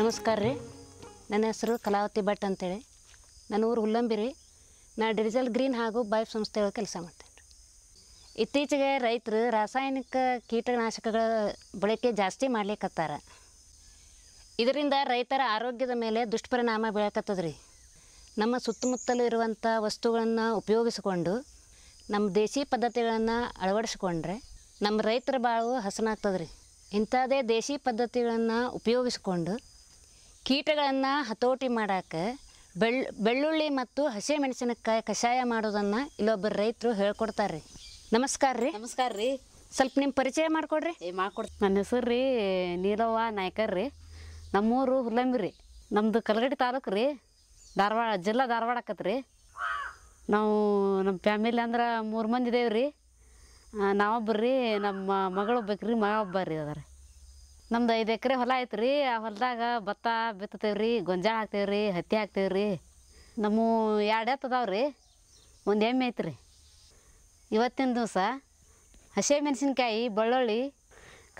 ನಮಸ್ಕಾರ ರೀ ನನ್ನ ಹೆಸರು ಕಲಾವತಿ ಭಟ್ ಅಂತೇಳಿ ನನ್ನ ಊರು ಹುಲ್ಲಂಬಿರಿ ನಾ ಡಿರಿಜಲ್ ಗ್ರೀನ್ ಹಾಗೂ ಬೈಪ್ ಸಂಸ್ಥೆಯೊಳಗೆ ಕೆಲಸ ಮಾಡ್ತೇನೆ ಇತ್ತೀಚೆಗೆ ರೈತರು ರಾಸಾಯನಿಕ ಕೀಟನಾಶಕಗಳ ಬಳಕೆ ಜಾಸ್ತಿ ಮಾಡ್ಲಿಕ್ಕತ್ತಾರ ಇದರಿಂದ ರೈತರ ಆರೋಗ್ಯದ ಮೇಲೆ ದುಷ್ಪರಿಣಾಮ ಬೀಳಕತ್ತದ್ರಿ ನಮ್ಮ ಸುತ್ತಮುತ್ತಲು ಇರುವಂಥ ವಸ್ತುಗಳನ್ನು ಉಪಯೋಗಿಸಿಕೊಂಡು ನಮ್ಮ ದೇಶೀ ಪದ್ಧತಿಗಳನ್ನು ಅಳವಡಿಸ್ಕೊಂಡ್ರೆ ನಮ್ಮ ರೈತರ ಬಾಳು ಹಸನಾಗ್ತದ್ರಿ ಇಂಥದೇ ದೇಶೀ ಪದ್ಧತಿಗಳನ್ನು ಉಪಯೋಗಿಸಿಕೊಂಡು ಕೀಟಗಳನ್ನು ಹತೋಟಿ ಮಾಡೋಕ್ಕೆ ಬೆಳ್ ಬೆಳ್ಳುಳ್ಳಿ ಮತ್ತು ಹಸಿ ಮೆಣಸಿನಕಾಯಿ ಕಷಾಯ ಮಾಡೋದನ್ನು ಇಲ್ಲೊಬ್ಬರು ರೈತರು ಹೇಳ್ಕೊಡ್ತಾರೆ ನಮಸ್ಕಾರ ರೀ ನಮಸ್ಕಾರ ರೀ ಸ್ವಲ್ಪ ನಿಮ್ಮ ಪರಿಚಯ ಮಾಡಿಕೊಡ್ರಿ ಏ ನನ್ನ ಹೆಸರು ರೀ ನೀಲವ್ವ ನಾಯ್ಕರ್ ರೀ ನಮ್ಮೂರು ಹುಲ್ಲಂಬಿ ರೀ ನಮ್ಮದು ಕಲಗಡಿ ತಾಲೂಕು ರೀ ಧಾರವಾಡ ಜಿಲ್ಲಾ ಧಾರವಾಡ ಆಕತ್ ರೀ ನಾವು ನಮ್ಮ ಫ್ಯಾಮಿಲಿ ಅಂದ್ರೆ ಮೂರು ಮಂದಿ ಇದೇವ್ರಿ ನಾವೊಬ್ಬರು ರೀ ನಮ್ಮ ಮಗಳು ರೀ ಮಗ ಒಬ್ಬ ರೀ ಅದಾರೆ ನಮ್ದು ಐದು ಎಕರೆ ಹೊಲ ಐತ್ರಿ ಆ ಹೊಲದಾಗ ಭತ್ತ ಬಿತ್ತತೇವ್ರಿ ಗೊಂಜಾಳ ಹಾಕ್ತೇವ್ರಿ ಹತ್ತಿ ಹಾಕ್ತೇವ್ರಿ ನಮ್ಮ ಎರಡು ಎತ್ತು ಅದಾವ್ರಿ ಒಂದು ಎಮ್ಮೆ ಐತ್ರಿ ಇವತ್ತಿನ ದಿವಸ ಹಸಿ ಮೆಣಸಿನ್ಕಾಯಿ ಬೆಳ್ಳುಳ್ಳಿ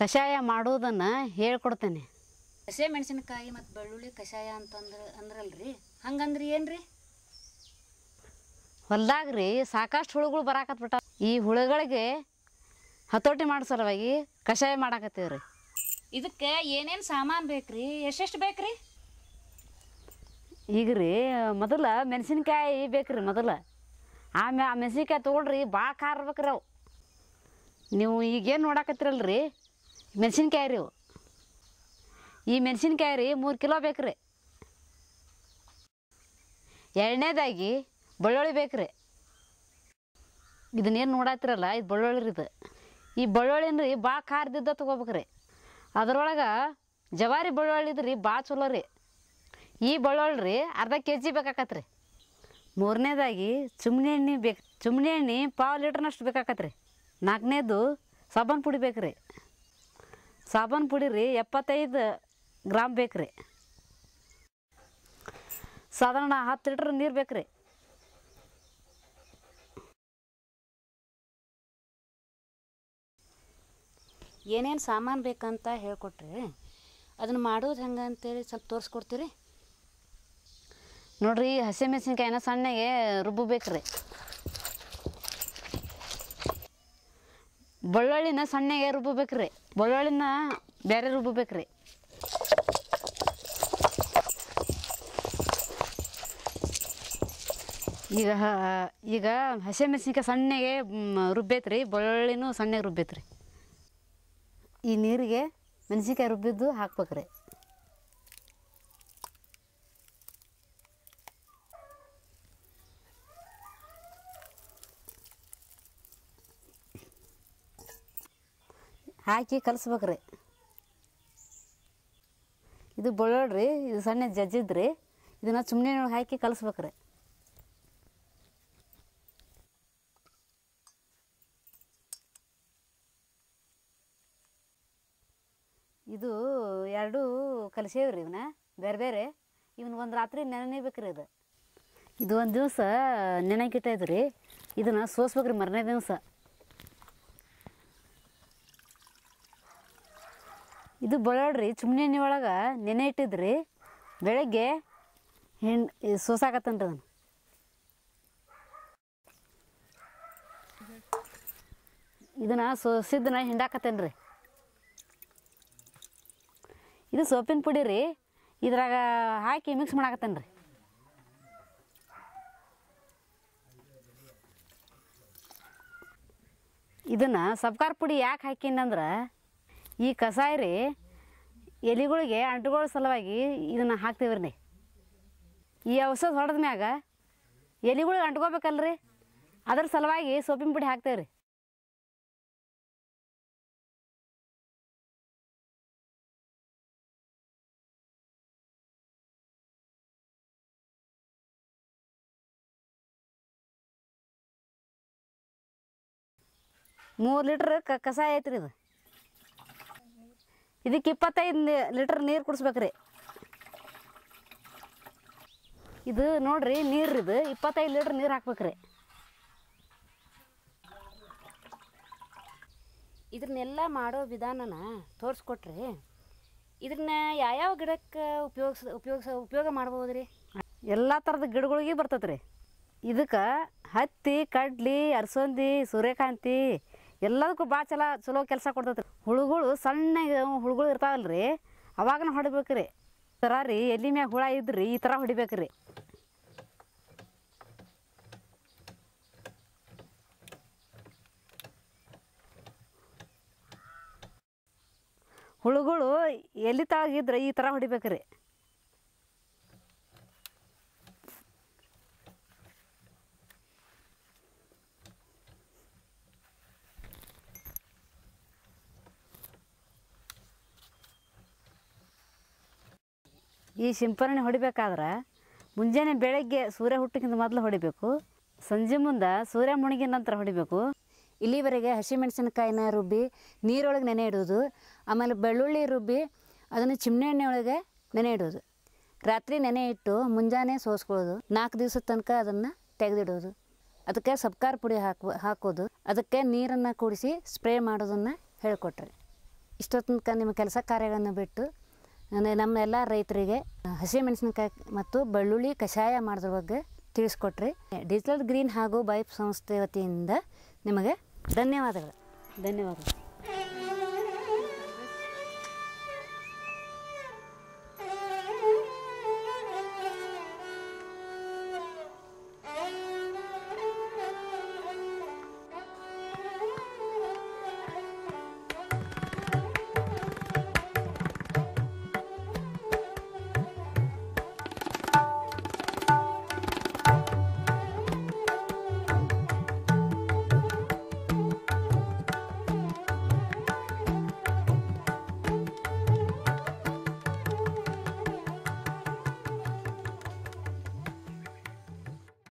ಕಷಾಯ ಮಾಡುವುದನ್ನು ಹೇಳ್ಕೊಡ್ತೇನೆ ಹಸಿ ಮೆಣಸಿನಕಾಯಿ ಮತ್ತು ಬೆಳ್ಳುಳ್ಳಿ ಕಷಾಯ ಅಂತಂದ್ರೆ ಅಂದ್ರಲ್ರಿ ಹಂಗಂದ್ರಿ ಏನ್ರಿ ಹೊಲ್ದಾಗ ರೀ ಸಾಕಷ್ಟು ಹುಳುಗಳು ಬರಾಕತ್ಬಿಟ್ಟಾವ ಈ ಹುಳುಗಳಿಗೆ ಹತೋಟಿ ಮಾಡೋ ಸಲುವಾಗಿ ಕಷಾಯ ರೀ ಇದಕ್ಕೆ ಏನೇನು ಸಾಮಾನು ಬೇಕ್ರಿ ಎಷ್ಟೆಷ್ಟು ಬೇಕ್ರಿ ಈಗ ರೀ ಮೊದಲ ಮೆಣಸಿನ್ಕಾಯಿ ಬೇಕ್ರಿ ಮೊದಲ ಆ ಮೆಣಸಿನ್ಕಾಯಿ ತೊಗೊಳ್ರಿ ಭಾಳ ಖಾರ ಇರ್ಬೇಕ್ರಿ ಅವು ನೀವು ಈಗೇನು ನೋಡಾಕತ್ತಿರಲ್ಲ ರೀ ಮೆಣಸಿನ್ಕಾಯಿ ರೀ ಅವು ಈ ಮೆಣಸಿನ್ಕಾಯಿ ರೀ ಮೂರು ಕಿಲೋ ಬೇಕ್ರಿ ಎರಡನೇದಾಗಿ ಬೆಳ್ಳುಳ್ಳಿ ಬೇಕ್ರಿ ಇದನ್ನೇನು ನೋಡಾತಿರಲ್ಲ ಇದು ಬೆಳ್ಳುಳ್ಳಿ ರೀ ಇದು ಈ ಬೆಳ್ಳುಳ್ಳಿನ ರೀ ಭಾಳ ಖಾರದಿದ್ದ ತೊಗೋಬೇಕ್ರಿ ಅದ್ರೊಳಗೆ ಜವಾರಿ ಬೆಳ್ಳುಳ್ಳಿ ಇದ್ರಿ ಭಾಳ ಚಲೋ ರೀ ಈ ಬೆಳ್ಳುಳ್ಳಿ ರೀ ಅರ್ಧ ಕೆ ಜಿ ರೀ ಮೂರನೇದಾಗಿ ಚುಮ್ಣಿ ಎಣ್ಣೆ ಬೇಕು ಚುಮ್ಣಿ ಎಣ್ಣೆ ಪಾವು ಲೀಟ್ರ್ನಷ್ಟು ರೀ ನಾಲ್ಕನೇದು ಸಾಬನ್ ಪುಡಿ ಬೇಕು ರೀ ಸಾಬನ್ ಪುಡಿ ರೀ ಎಪ್ಪತ್ತೈದು ಗ್ರಾಮ್ ಬೇಕು ರೀ ಸಾಧಾರಣ ಹತ್ತು ಲೀಟ್ರ್ ನೀರು ಬೇಕು ರೀ ಏನೇನು ಸಾಮಾನು ಬೇಕಂತ ಹೇಳ್ಕೊಟ್ರಿ ಅದನ್ನು ಮಾಡೋದು ಹೆಂಗೆ ಅಂತೇಳಿ ಸ್ವಲ್ಪ ತೋರಿಸ್ಕೊಡ್ತೀರಿ ನೋಡಿರಿ ಹಸಿಮೆಣಸಿನ್ಕಾಯಿನ ಸಣ್ಣಗೆ ರುಬ್ಬಬೇಕ್ರಿ ಬೆಳ್ಳುಳ್ಳಿನ ಸಣ್ಣಗೆ ರುಬ್ಬಬೇಕ್ರಿ ಬೆಳ್ಳುಳ್ಳಿನ ಬೇರೆ ರುಬ್ಬಬೇಕ್ರಿ ಈಗ ಈಗ ಹಸಿಮೆಣಸಿನ್ಕಾಯಿ ಸಣ್ಣಗೆ ರುಬ್ಬೈತ್ರಿ ಬೆಳ್ಳುಳ್ಳಿನೂ ಸಣ್ಣಗೆ ರುಬ್ಬೈತ್ರಿ ಈ ನೀರಿಗೆ ಮೆಣಸಿನ್ಕಾಯಿ ರುಬ್ಬಿದ್ದು ಹಾಕ್ಬೇಕ್ರಿ ಹಾಕಿ ಕಲಿಸ್ಬೇಕ್ರಿ ಇದು ಬಳ್ಳೋಡ್ರಿ ಇದು ಸಣ್ಣ ಜಜ್ಜಿದ್ರಿ ಇದನ್ನು ಸುಮ್ಮನೆ ಹಾಕಿ ಕಲಿಸ್ಬೇಕ್ರಿ ಕರ್ಸೇವ್ರಿ ಇವನ್ನ ಬೇರೆ ಬೇರೆ ಇವನ್ ಒಂದು ರಾತ್ರಿ ನೆನೇಬೇಕ್ರಿ ಇದು ಇದು ಒಂದು ದಿವಸ ನೆನೆಕಿಟ್ಟೈತೆ ರೀ ಇದನ್ನ ಸೋಸ್ಬೇಕ್ರಿ ಮರನೇ ದಿವಸ ಇದು ಬಳೋಡ್ರಿ ಚಿಮ್ನಿ ಎಣ್ಣೆ ಒಳಗೆ ನೆನೆ ಇಟ್ಟಿದ್ರಿ ಬೆಳಗ್ಗೆ ಹೆಣ್ಣು ಸೋಸಾಕತ್ತನ್ರಿ ಅದನ್ನು ಇದನ್ನ ಸೋಸಿದ್ದನ್ನ ಹಿಂಡಾಕತ್ತೇನ್ರಿ ಇದು ಸೋಪಿನ ಪುಡಿ ರೀ ಇದ್ರಾಗ ಹಾಕಿ ಮಿಕ್ಸ್ ಮಾಡಾಕತ್ತೇನೆ ರೀ ಇದನ್ನು ಸಬ್ಕಾರ ಪುಡಿ ಯಾಕೆ ಹಾಕಿನಂದ್ರೆ ಈ ಕಸಾಯ ರೀ ಎಲೆಗಳಿಗೆ ಅಂಟುಗಳ ಸಲುವಾಗಿ ಇದನ್ನು ಹಾಕ್ತೀವಿ ರೀ ಈ ಔಷಧ ಹೊಡೆದ ಮ್ಯಾಗ ಎಲೆಗಳಿಗೆ ಅಂಟ್ಕೋಬೇಕಲ್ರಿ ಅದ್ರ ಸಲುವಾಗಿ ಸೋಪಿನ ಪುಡಿ ಹಾಕ್ತೇವೆ ರೀ ಮೂರು ಲೀಟ್ರ್ ಕ ಕಸ ಐತ್ರಿ ಇದು ಇದಕ್ಕೆ ಇಪ್ಪತ್ತೈದು ಲೀಟ್ರ್ ನೀರು ಕುಡಿಸ್ಬೇಕ್ರಿ ಇದು ನೋಡ್ರಿ ನೀರು ಇದು ಇಪ್ಪತ್ತೈದು ಲೀಟ್ರ್ ನೀರು ಹಾಕ್ಬೇಕ್ರಿ ಇದನ್ನೆಲ್ಲ ಮಾಡೋ ವಿಧಾನನ ತೋರಿಸ್ಕೊಟ್ರಿ ಇದನ್ನ ಯಾವ್ಯಾವ ಗಿಡಕ್ಕೆ ಉಪಯೋಗಿಸ್ ಉಪಯೋಗಿಸ ಉಪಯೋಗ ಮಾಡ್ಬೋದು ರೀ ಎಲ್ಲ ಥರದ ಗಿಡಗಳಿಗೆ ಬರ್ತದ್ರಿ ಇದಕ್ಕೆ ಹತ್ತಿ ಕಡ್ಲಿ ಅರಸಂದಿ ಸೂರ್ಯಕಾಂತಿ ಎಲ್ಲದಕ್ಕೂ ಭಾಳ ಚಲೋ ಚಲೋ ಕೆಲಸ ಕೊಡ್ತೈತೆ ಹುಳುಗಳು ಸಣ್ಣ ಹುಳುಗಳು ಇರ್ತಾವಲ್ರಿ ಅವಾಗನ ಹೊಡಿಬೇಕು ರೀ ಥರ ರೀ ಎಲ್ಲಿ ಮ್ಯಾಗ ಹುಳ ಇದ್ರಿ ಈ ಥರ ಹೊಡಿಬೇಕು ರೀ ಹುಳುಗಳು ಎಲ್ಲಿ ತಳಗಿದ್ರೆ ಈ ಥರ ಹೊಡಿಬೇಕು ರೀ ಈ ಸಿಂಪರಣೆ ಹೊಡಿಬೇಕಾದ್ರೆ ಮುಂಜಾನೆ ಬೆಳಗ್ಗೆ ಸೂರ್ಯ ಹುಟ್ಟಕ್ಕಿಂತ ಮೊದಲು ಹೊಡಿಬೇಕು ಸಂಜೆ ಮುಂದೆ ಸೂರ್ಯ ಮುಣಗಿ ನಂತರ ಹೊಡಿಬೇಕು ಇಲ್ಲಿವರೆಗೆ ಹಸಿಮೆಣಸಿನಕಾಯಿನ ರುಬ್ಬಿ ನೀರೊಳಗೆ ನೆನೆ ಇಡೋದು ಆಮೇಲೆ ಬೆಳ್ಳುಳ್ಳಿ ರುಬ್ಬಿ ಅದನ್ನು ಚಿಮ್ನೆ ಎಣ್ಣೆ ಒಳಗೆ ನೆನೆ ಇಡೋದು ರಾತ್ರಿ ನೆನೆ ಇಟ್ಟು ಮುಂಜಾನೆ ಸೋಸ್ಕೊಳ್ಳೋದು ನಾಲ್ಕು ದಿವಸದ ತನಕ ಅದನ್ನು ತೆಗೆದಿಡೋದು ಅದಕ್ಕೆ ಸಬ್ಕಾರ ಪುಡಿ ಹಾಕುವ ಹಾಕೋದು ಅದಕ್ಕೆ ನೀರನ್ನು ಕೂಡಿಸಿ ಸ್ಪ್ರೇ ಮಾಡೋದನ್ನು ಹೇಳಿಕೊಟ್ರಿ ಇಷ್ಟೊತ್ತನಕ ನಿಮ್ಮ ಕೆಲಸ ಕಾರ್ಯಗಳನ್ನು ಬಿಟ್ಟು ಅಂದರೆ ನಮ್ಮೆಲ್ಲ ರೈತರಿಗೆ ಹಸಿಮೆಣಸಿನಕಾಯಿ ಮತ್ತು ಬೆಳ್ಳುಳ್ಳಿ ಕಷಾಯ ಮಾಡೋದ್ರ ಬಗ್ಗೆ ತಿಳಿಸ್ಕೊಟ್ರಿ ಡಿಜಿಟಲ್ ಗ್ರೀನ್ ಹಾಗೂ ಬೈಪ್ ಸಂಸ್ಥೆ ವತಿಯಿಂದ ನಿಮಗೆ ಧನ್ಯವಾದಗಳು ಧನ್ಯವಾದಗಳು